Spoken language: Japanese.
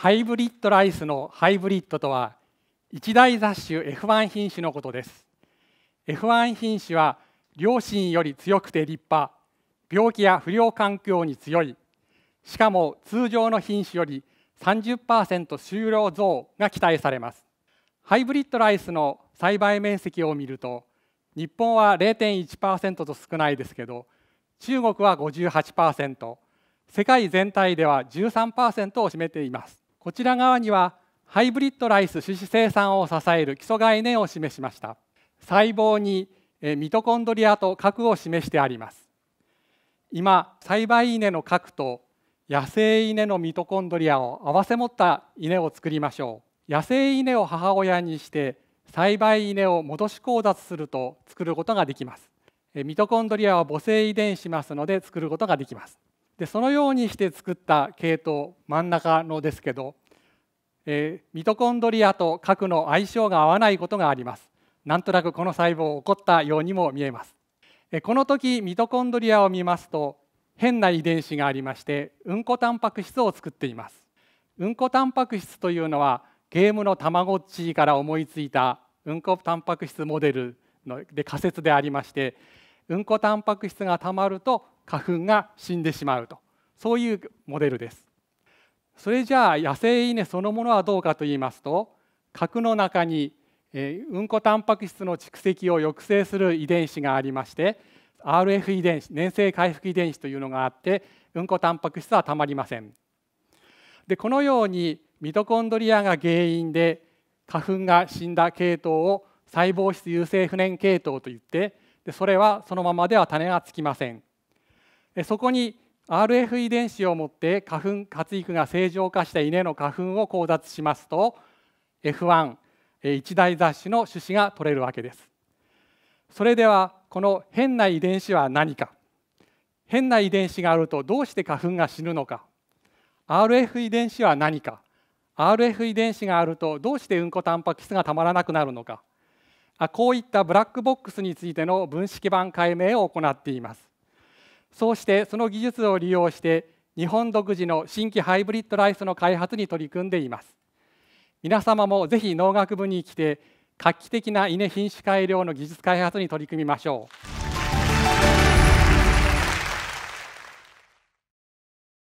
ハイブリッドライスのハイブリッドとは一大雑種 F1 品種のことです F1 品種は両親より強くて立派病気や不良環境に強いしかも通常の品種より30%収量増が期待されますハイブリッドライスの栽培面積を見ると日本は0.1%と少ないですけど中国は58%世界全体では13%を占めていますこちら側にはハイブリッドライス種子生産を支える基礎概念を示しました細胞にミトコンドリアと核を示してあります今栽培稲の核と野生稲のミトコンドリアを合わせ持った稲を作りましょう野生稲を母親にして栽培稲を戻し交雑すると作ることができますミトコンドリアは母性遺伝しますので作ることができますでそのようにして作った系統真ん中のですけど、えー、ミトコンドリアと核の相性が合わないことがありますなんとなくこの細胞起こったようにも見えます、えこの時ミトコンドリアを見ますと変な遺伝子がありましてうんこタンパク質を作っていますうんこタンパク質というのはゲームのたまごっちから思いついたうんこタンパク質モデルので仮説でありましてうんこタンパク質がたまると花粉が死んでしまうとそういうモデルですそれじゃあ野生稲そのものはどうかと言いますと核の中にうんこタンパク質の蓄積を抑制する遺伝子がありまして RF 遺伝子粘性回復遺伝子というのがあってうんこタンパク質はたまりませんでこのようにミトコンドリアが原因で花粉が死んだ系統を細胞質優性不燃系統といってでそれはそのままでは種がつきませんそこに RF 遺伝子を持って花粉活育が正常化した稲の花粉を交雑しますと F1 一大雑種の種子が取れるわけですそれではこの変な遺伝子は何か変な遺伝子があるとどうして花粉が死ぬのか RF 遺伝子は何か RF 遺伝子があるとどうしてうんこタンパク質がたまらなくなるのかこういったブラックボックスについての分析板解明を行っていますそうしてその技術を利用して日本独自の新規ハイブリッドライスの開発に取り組んでいます皆様もぜひ農学部に来て画期的な稲品種改良の技術開発に取り組みましょう